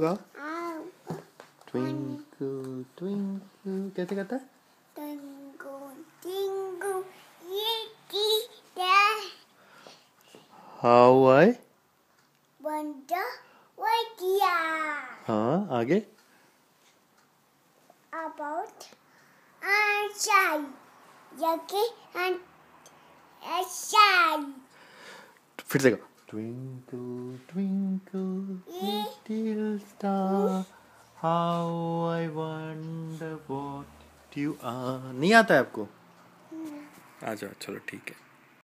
뭐가? 아, 트윙크 트윙크 가다 가다 띵구 띵구 얘기다 하와이 먼저 와디야 아 아게 about 아샤이 여기 한 아샤이 फिर से twinkle twinkle little star, how I wonder what you are. नहीं आता है आपको आ जाओ चलो ठीक है